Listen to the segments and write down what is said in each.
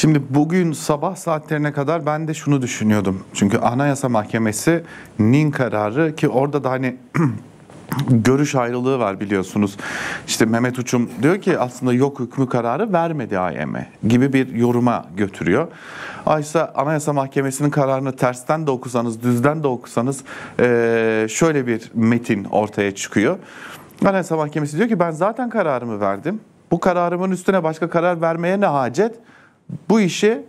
Şimdi bugün sabah saatlerine kadar ben de şunu düşünüyordum. Çünkü Anayasa Mahkemesi'nin kararı ki orada da hani görüş ayrılığı var biliyorsunuz. İşte Mehmet Uçum diyor ki aslında yok hükmü kararı vermedi AYM gibi bir yoruma götürüyor. Aysa Anayasa Mahkemesi'nin kararını tersten de okusanız, düzden de okusanız şöyle bir metin ortaya çıkıyor. Anayasa Mahkemesi diyor ki ben zaten kararımı verdim. Bu kararımın üstüne başka karar vermeye ne hacet? bu işi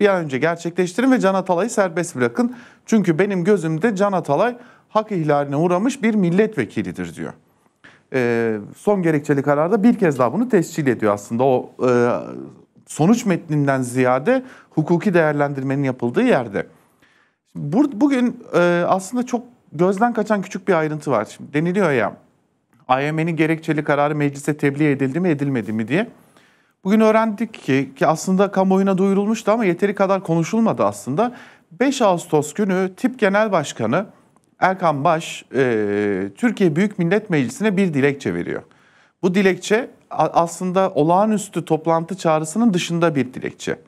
bir an önce gerçekleştirin ve Can Atalay'ı serbest bırakın. Çünkü benim gözümde Can Atalay hak ihlaline uğramış bir milletvekilidir diyor. E, son gerekçeli kararda bir kez daha bunu tescil ediyor aslında o e, sonuç metninden ziyade hukuki değerlendirmenin yapıldığı yerde. Bugün e, aslında çok gözden kaçan küçük bir ayrıntı var. Şimdi deniliyor ya AYM'nin gerekçeli kararı meclise tebliğ edildi mi edilmedi mi diye. Bugün öğrendik ki, ki aslında kamuoyuna duyurulmuştu ama yeteri kadar konuşulmadı aslında. 5 Ağustos günü TİP Genel Başkanı Erkan Baş e, Türkiye Büyük Millet Meclisi'ne bir dilekçe veriyor. Bu dilekçe aslında olağanüstü toplantı çağrısının dışında bir dilekçe.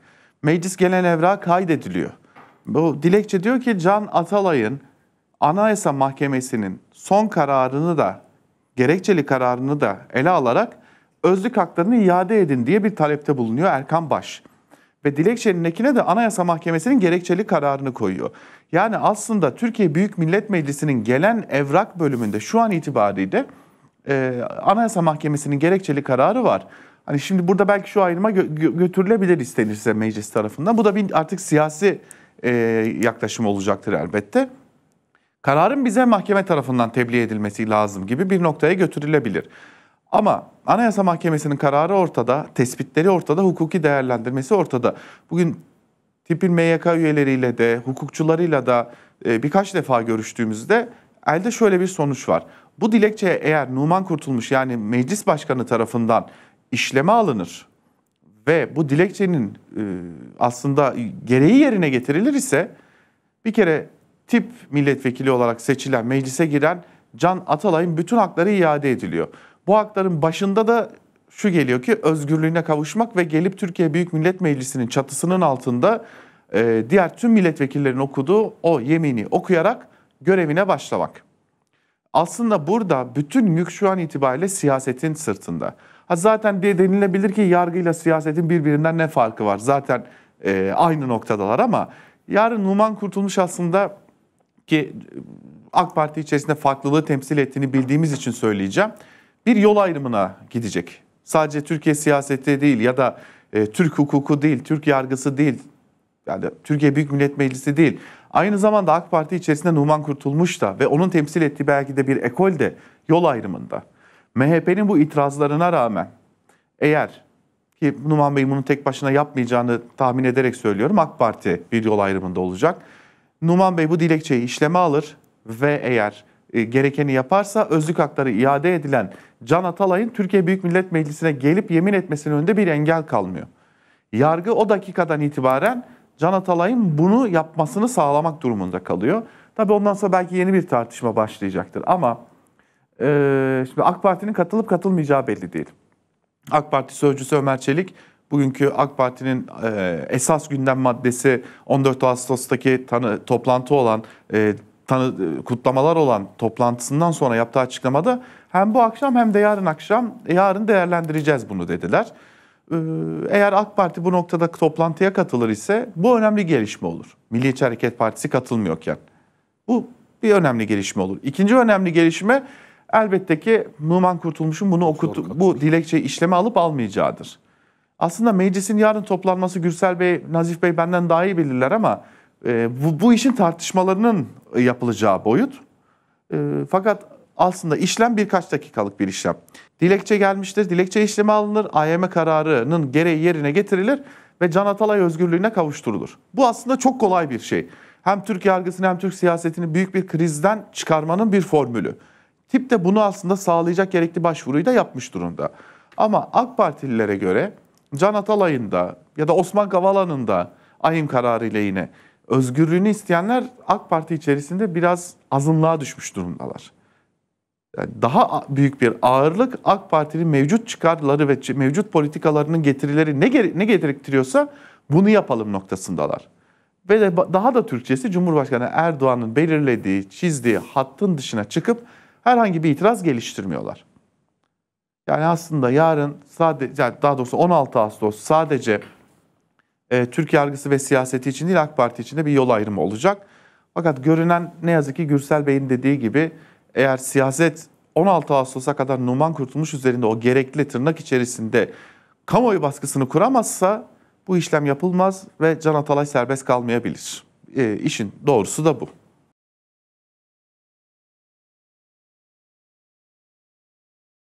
Meclis gelen evrağı kaydediliyor. Bu dilekçe diyor ki Can Atalay'ın Anayasa Mahkemesi'nin son kararını da gerekçeli kararını da ele alarak özlük haklarını iade edin diye bir talepte bulunuyor Erkan Baş. Ve dilekçenin ekine de Anayasa Mahkemesi'nin gerekçeli kararını koyuyor. Yani aslında Türkiye Büyük Millet Meclisi'nin gelen evrak bölümünde şu an itibariyle e, Anayasa Mahkemesi'nin gerekçeli kararı var. Hani şimdi burada belki şu ayrıma gö- götürülebilir istenirse meclis tarafından. Bu da bir artık siyasi e, yaklaşım olacaktır elbette. Kararın bize mahkeme tarafından tebliğ edilmesi lazım gibi bir noktaya götürülebilir. Ama Anayasa Mahkemesi'nin kararı ortada, tespitleri ortada, hukuki değerlendirmesi ortada. Bugün tipin MYK üyeleriyle de, hukukçularıyla da e, birkaç defa görüştüğümüzde elde şöyle bir sonuç var. Bu dilekçe eğer Numan Kurtulmuş yani meclis başkanı tarafından işleme alınır ve bu dilekçenin e, aslında gereği yerine getirilir ise bir kere tip milletvekili olarak seçilen meclise giren Can Atalay'ın bütün hakları iade ediliyor. Bu hakların başında da şu geliyor ki özgürlüğüne kavuşmak ve gelip Türkiye Büyük Millet Meclisi'nin çatısının altında e, diğer tüm milletvekillerinin okuduğu o yemini okuyarak görevine başlamak. Aslında burada bütün yük şu an itibariyle siyasetin sırtında. Ha zaten diye denilebilir ki yargıyla siyasetin birbirinden ne farkı var? Zaten e, aynı noktadalar ama yarın Numan Kurtulmuş aslında ki e, AK Parti içerisinde farklılığı temsil ettiğini bildiğimiz için söyleyeceğim bir yol ayrımına gidecek. Sadece Türkiye siyaseti değil ya da e, Türk hukuku değil, Türk yargısı değil, yani Türkiye Büyük Millet Meclisi değil. Aynı zamanda AK Parti içerisinde Numan Kurtulmuş da ve onun temsil ettiği belki de bir ekol de yol ayrımında. MHP'nin bu itirazlarına rağmen eğer ki Numan Bey bunu tek başına yapmayacağını tahmin ederek söylüyorum AK Parti bir yol ayrımında olacak. Numan Bey bu dilekçeyi işleme alır ve eğer e, gerekeni yaparsa özlük hakları iade edilen Can Atalay'ın Türkiye Büyük Millet Meclisi'ne gelip yemin etmesinin önünde bir engel kalmıyor. Yargı o dakikadan itibaren Can Atalay'ın bunu yapmasını sağlamak durumunda kalıyor. Tabii ondan sonra belki yeni bir tartışma başlayacaktır ama e, şimdi AK Parti'nin katılıp katılmayacağı belli değil. AK Parti sözcüsü Ömer Çelik bugünkü AK Parti'nin e, esas gündem maddesi 14 Ağustos'taki tanı, toplantı olan e, tanı, kutlamalar olan toplantısından sonra yaptığı açıklamada hem bu akşam hem de yarın akşam e, yarın değerlendireceğiz bunu dediler. Ee, eğer AK Parti bu noktada toplantıya katılır ise bu önemli gelişme olur. Milliyetçi Hareket Partisi katılmıyorken. Bu bir önemli gelişme olur. İkinci önemli gelişme elbette ki Numan Kurtulmuş'un bunu okut bu dilekçeyi işleme alıp almayacağıdır. Aslında meclisin yarın toplanması Gürsel Bey, Nazif Bey benden daha iyi bilirler ama e, bu, bu işin tartışmalarının e, yapılacağı boyut. E, fakat aslında işlem birkaç dakikalık bir işlem. Dilekçe gelmiştir, dilekçe işleme alınır, AYM kararının gereği yerine getirilir ve Can Atalay özgürlüğüne kavuşturulur. Bu aslında çok kolay bir şey. Hem Türk yargısını hem Türk siyasetini büyük bir krizden çıkarmanın bir formülü. Tip de bunu aslında sağlayacak gerekli başvuruyu da yapmış durumda. Ama AK Partililere göre Can Atalay'ın da ya da Osman Kavala'nın da kararı ile yine özgürlüğünü isteyenler AK Parti içerisinde biraz azınlığa düşmüş durumdalar. Yani daha büyük bir ağırlık AK Parti'nin mevcut çıkarları ve mevcut politikalarının getirileri ne, gere- ne gerektiriyorsa bunu yapalım noktasındalar. Ve de daha da Türkçesi Cumhurbaşkanı Erdoğan'ın belirlediği, çizdiği hattın dışına çıkıp herhangi bir itiraz geliştirmiyorlar. Yani aslında yarın sadece daha doğrusu 16 Ağustos sadece e, Türk yargısı ve siyaseti için değil AK Parti için de bir yol ayrımı olacak. Fakat görünen ne yazık ki Gürsel Bey'in dediği gibi eğer siyaset 16 Ağustos'a kadar Numan Kurtulmuş üzerinde o gerekli tırnak içerisinde kamuoyu baskısını kuramazsa bu işlem yapılmaz ve Can Atalay serbest kalmayabilir. E, işin doğrusu da bu.